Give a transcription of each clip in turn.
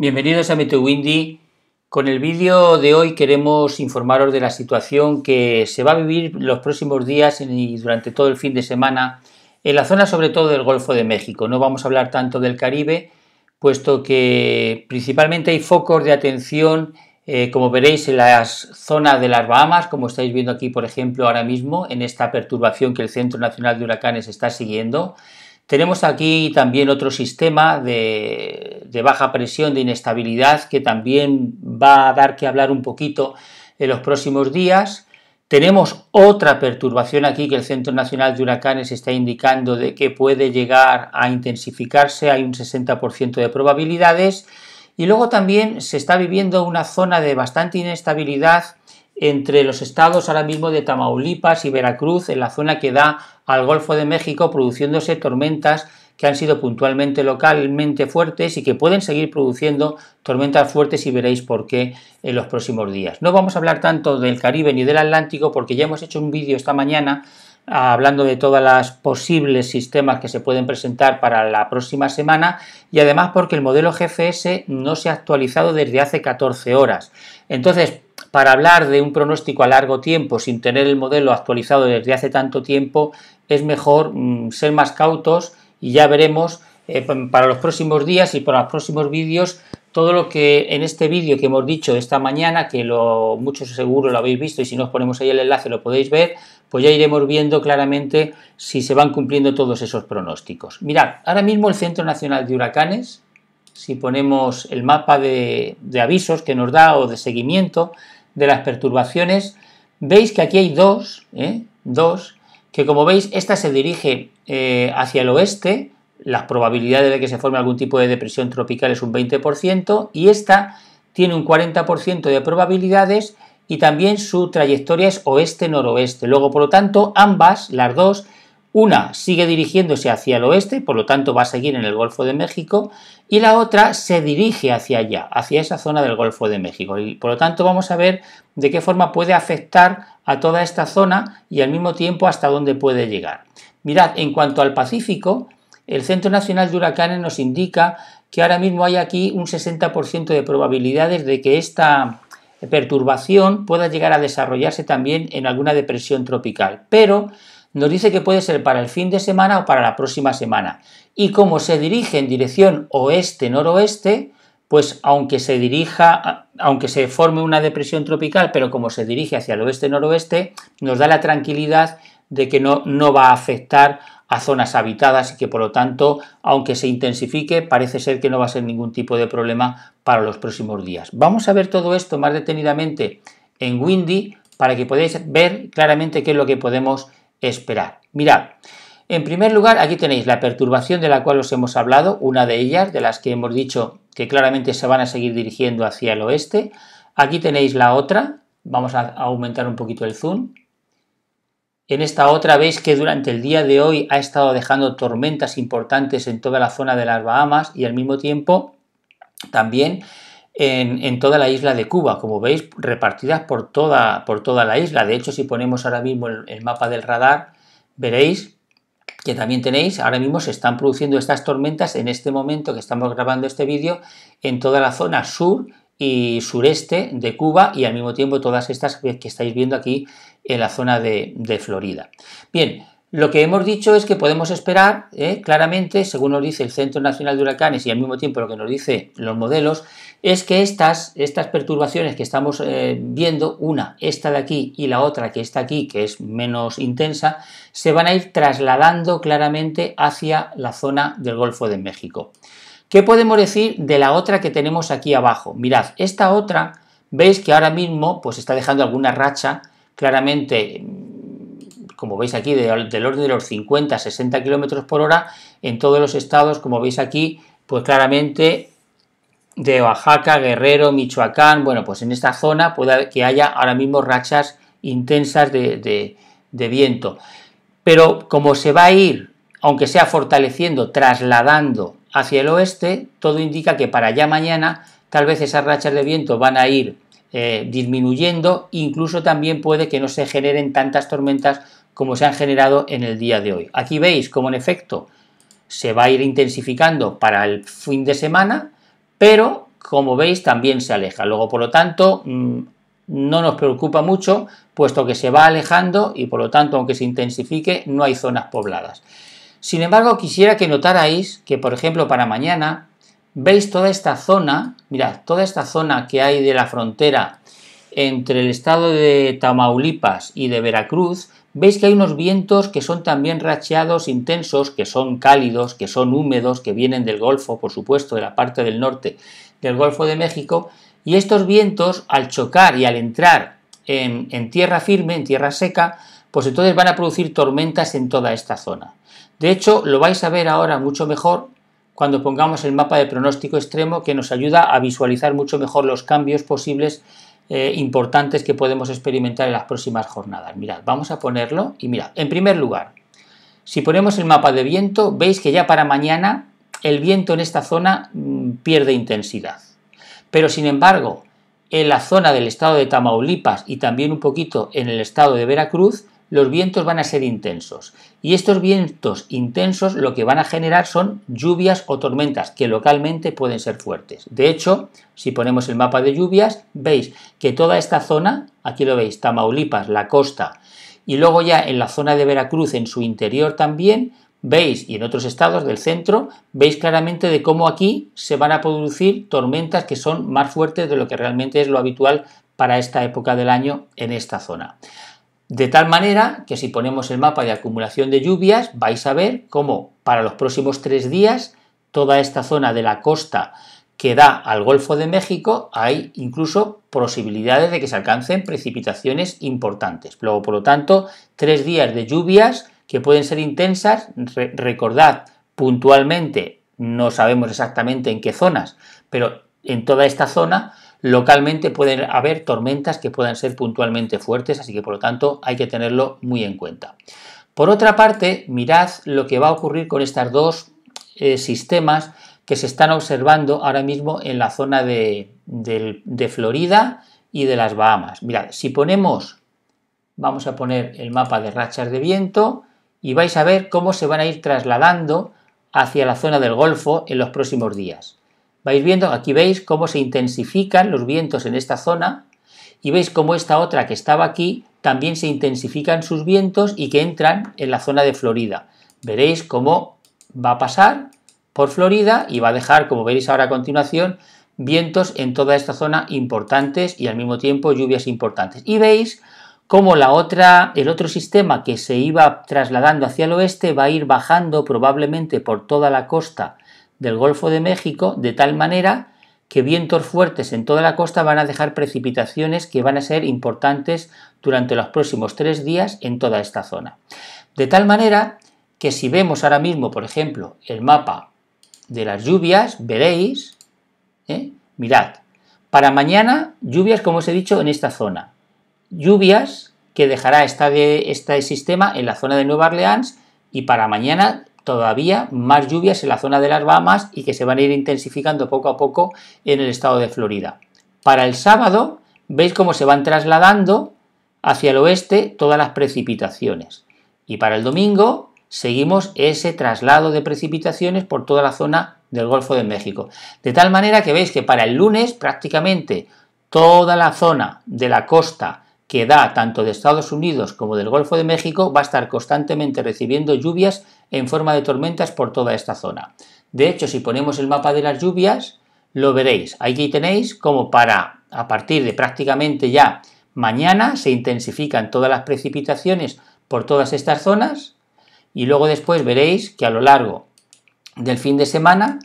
Bienvenidos a Windy, Con el vídeo de hoy queremos informaros de la situación que se va a vivir los próximos días y durante todo el fin de semana en la zona sobre todo del Golfo de México. No vamos a hablar tanto del Caribe, puesto que principalmente hay focos de atención, eh, como veréis, en las zonas de las Bahamas, como estáis viendo aquí, por ejemplo, ahora mismo, en esta perturbación que el Centro Nacional de Huracanes está siguiendo. Tenemos aquí también otro sistema de, baja presión, de inestabilidad, que también va a dar que hablar un poquito en los próximos días. Tenemos otra perturbación aquí que el Centro Nacional de Huracanes está indicando de que puede llegar a intensificarse, hay un 60% de probabilidades. Y luego también se está viviendo una zona de bastante inestabilidad entre los estados ahora mismo de Tamaulipas y Veracruz, en la zona que da al Golfo de México, produciéndose tormentas que han sido puntualmente localmente fuertes y que pueden seguir produciendo tormentas fuertes y veréis por qué en los próximos días. No vamos a hablar tanto del Caribe ni del Atlántico porque ya hemos hecho un vídeo esta mañana hablando de todas las posibles sistemas que se pueden presentar para la próxima semana y además porque el modelo GFS no se ha actualizado desde hace 14 horas. Entonces, para hablar de un pronóstico a largo tiempo sin tener el modelo actualizado desde hace tanto tiempo, es mejor mm, ser más cautos y ya veremos eh, para los próximos días y para los próximos vídeos todo lo que en este vídeo que hemos dicho esta mañana, que lo, muchos seguro lo habéis visto y si no ponemos ahí el enlace lo podéis ver, pues ya iremos viendo claramente si se van cumpliendo todos esos pronósticos. Mirad, ahora mismo el Centro Nacional de Huracanes, si ponemos el mapa de avisos que nos da o de seguimiento, de las perturbaciones, veis que aquí hay dos, ¿eh? dos, que como veis, esta se dirige eh, hacia el oeste, las probabilidades de que se forme algún tipo de depresión tropical es un 20%, y esta tiene un 40% de probabilidades y también su trayectoria es oeste-noroeste. Luego, por lo tanto, ambas, las dos, una sigue dirigiéndose hacia el oeste, por lo tanto va a seguir en el Golfo de México, y la otra se dirige hacia allá, hacia esa zona del Golfo de México. Y por lo tanto vamos a ver de qué forma puede afectar a toda esta zona y al mismo tiempo hasta dónde puede llegar. Mirad, en cuanto al Pacífico, el Centro Nacional de Huracanes nos indica que ahora mismo hay aquí un 60% de probabilidades de que esta perturbación pueda llegar a desarrollarse también en alguna depresión tropical. Pero nos dice que puede ser para el fin de semana o para la próxima semana. Y como se dirige en dirección oeste-noroeste, pues aunque se dirija, aunque se forme una depresión tropical, pero como se dirige hacia el oeste-noroeste, nos da la tranquilidad de que no, no va a afectar a zonas habitadas y que por lo tanto, aunque se intensifique, parece ser que no va a ser ningún tipo de problema para los próximos días. Vamos a ver todo esto más detenidamente en Windy para que podáis ver claramente qué es lo que podemos esperar. Mirad, en primer lugar, aquí tenéis la perturbación de la cual os hemos hablado, una de ellas, de las que hemos dicho que claramente se van a seguir dirigiendo hacia el oeste. Aquí tenéis la otra, vamos a aumentar un poquito el zoom. En esta otra veis que durante el día de hoy ha estado dejando tormentas importantes en toda la zona de las Bahamas y al mismo tiempo también en, toda la isla de Cuba, como veis, repartidas por toda, por toda la isla. De hecho, si ponemos ahora mismo el, mapa del radar, veréis que también tenéis, ahora mismo se están produciendo estas tormentas en este momento que estamos grabando este vídeo en toda la zona sur y sureste de Cuba y al mismo tiempo todas estas que estáis viendo aquí en la zona de, de Florida. Bien, lo que hemos dicho es que podemos esperar, ¿eh? claramente, según nos dice el Centro Nacional de Huracanes y al mismo tiempo lo que nos dicen los modelos, es que estas, estas perturbaciones que estamos eh, viendo, una, esta de aquí y la otra que está aquí, que es menos intensa, se van a ir trasladando claramente hacia la zona del Golfo de México. ¿Qué podemos decir de la otra que tenemos aquí abajo? Mirad, esta otra, veis que ahora mismo pues está dejando alguna racha claramente como veis aquí, del orden de los 50, 60 kilómetros por hora en todos los estados, como veis aquí, pues claramente de Oaxaca, Guerrero, Michoacán, bueno, pues en esta zona puede que haya ahora mismo rachas intensas de, viento. Pero como se va a ir, aunque sea fortaleciendo, trasladando hacia el oeste, todo indica que para allá mañana tal vez esas rachas de viento van a ir eh, disminuyendo, incluso también puede que no se generen tantas tormentas como se han generado en el día de hoy. Aquí veis cómo en efecto se va a ir intensificando para el fin de semana, pero como veis también se aleja. Luego, por lo tanto, mm, no nos preocupa mucho, puesto que se va alejando y por lo tanto, aunque se intensifique, no hay zonas pobladas. Sin embargo, quisiera que notarais que, por ejemplo, para mañana, veis toda esta zona, mirad, toda esta zona que hay de la frontera entre el estado de Tamaulipas y de Veracruz, veis que hay unos vientos que son también racheados intensos, que son cálidos, que son húmedos, que vienen del Golfo, por supuesto, de la parte del norte del Golfo de México, y estos vientos al chocar y al entrar en, en tierra firme, en tierra seca, pues entonces van a producir tormentas en toda esta zona. De hecho, lo vais a ver ahora mucho mejor cuando pongamos el mapa de pronóstico extremo que nos ayuda a visualizar mucho mejor los cambios posibles eh, importantes que podemos experimentar en las próximas jornadas. Mirad, vamos a ponerlo y mirad, en primer lugar, si ponemos el mapa de viento, veis que ya para mañana el viento en esta zona mm, pierde intensidad. Pero sin embargo, en la zona del estado de Tamaulipas y también un poquito en el estado de Veracruz, los vientos van a ser intensos. Y estos vientos intensos lo que van a generar son lluvias o tormentas que localmente pueden ser fuertes. De hecho, si ponemos el mapa de lluvias, veis que toda esta zona, aquí lo veis, Tamaulipas, la costa, y luego ya en la zona de Veracruz, en su interior también, veis, y en otros estados del centro, veis claramente de cómo aquí se van a producir tormentas que son más fuertes de lo que realmente es lo habitual para esta época del año en esta zona. De tal manera que si ponemos el mapa de acumulación de lluvias, vais a ver cómo para los próximos tres días toda esta zona de la costa que da al Golfo de México hay incluso posibilidades de que se alcancen precipitaciones importantes. Luego, por lo tanto, tres días de lluvias que pueden ser intensas. recordad puntualmente, no sabemos exactamente en qué zonas, pero en toda esta zona Localmente pueden haber tormentas que puedan ser puntualmente fuertes, así que por lo tanto hay que tenerlo muy en cuenta. Por otra parte, mirad lo que va a ocurrir con estos dos eh, sistemas que se están observando ahora mismo en la zona de, de Florida y de las Bahamas. Mirad, si ponemos, vamos a poner el mapa de rachas de viento y vais a ver cómo se van a ir trasladando hacia la zona del Golfo en los próximos días viendo, aquí veis cómo se intensifican los vientos en esta zona y veis cómo esta otra que estaba aquí también se intensifican sus vientos y que entran en la zona de Florida. Veréis cómo va a pasar por Florida y va a dejar, como veréis ahora a continuación, vientos en toda esta zona importantes y al mismo tiempo lluvias importantes. Y veis cómo la otra, el otro sistema que se iba trasladando hacia el oeste va a ir bajando probablemente por toda la costa del Golfo de México de tal manera que vientos fuertes en toda la costa van a dejar precipitaciones que van a ser importantes durante los próximos tres días en toda esta zona. De tal manera que si vemos ahora mismo, por ejemplo, el mapa de las lluvias, veréis, ¿eh? mirad, para mañana lluvias, como os he dicho, en esta zona. Lluvias que dejará este sistema en la zona de Nueva Orleans y para mañana todavía más lluvias en la zona de las Bahamas y que se van a ir intensificando poco a poco en el estado de Florida. Para el sábado veis cómo se van trasladando hacia el oeste todas las precipitaciones. Y para el domingo seguimos ese traslado de precipitaciones por toda la zona del Golfo de México. De tal manera que veis que para el lunes prácticamente toda la zona de la costa que da tanto de Estados Unidos como del Golfo de México va a estar constantemente recibiendo lluvias en forma de tormentas por toda esta zona. De hecho, si ponemos el mapa de las lluvias, lo veréis. Aquí tenéis como para a partir de prácticamente ya mañana se intensifican todas las precipitaciones por todas estas zonas y luego después veréis que a lo largo del fin de semana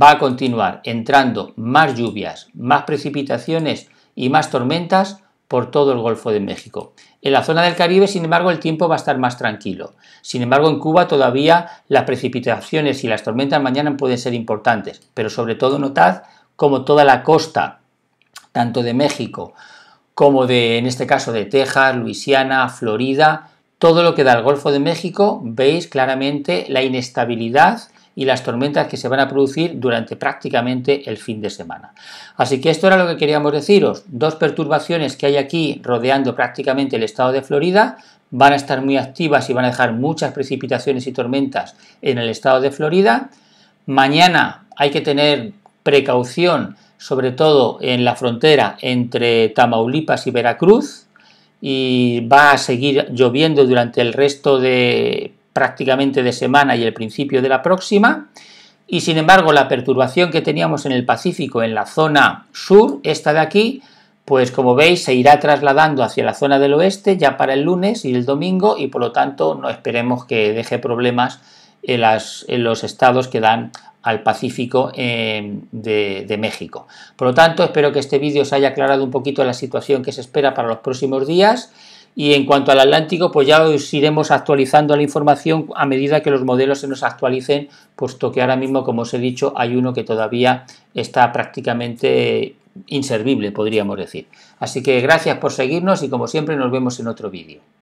va a continuar entrando más lluvias, más precipitaciones y más tormentas por todo el Golfo de México. En la zona del Caribe, sin embargo, el tiempo va a estar más tranquilo. Sin embargo, en Cuba todavía las precipitaciones y las tormentas mañana pueden ser importantes, pero sobre todo notad como toda la costa, tanto de México como de, en este caso, de Texas, Luisiana, Florida, todo lo que da el Golfo de México, veis claramente la inestabilidad y las tormentas que se van a producir durante prácticamente el fin de semana. Así que esto era lo que queríamos deciros. Dos perturbaciones que hay aquí rodeando prácticamente el estado de Florida van a estar muy activas y van a dejar muchas precipitaciones y tormentas en el estado de Florida. Mañana hay que tener precaución, sobre todo en la frontera entre Tamaulipas y Veracruz, y va a seguir lloviendo durante el resto de prácticamente de semana y el principio de la próxima. Y sin embargo, la perturbación que teníamos en el Pacífico, en la zona sur, esta de aquí, pues como veis, se irá trasladando hacia la zona del oeste ya para el lunes y el domingo, y por lo tanto no esperemos que deje problemas en, los estados que dan al Pacífico em, de, de, México. Por lo tanto, espero que este vídeo os haya aclarado un poquito la situación que se espera para los próximos días y en cuanto al Atlántico, pues ya os iremos actualizando la información a medida que los modelos se nos actualicen, puesto que ahora mismo, como os he dicho, hay uno que todavía está prácticamente inservible, podríamos decir. Así que gracias por seguirnos y como siempre nos vemos en otro vídeo.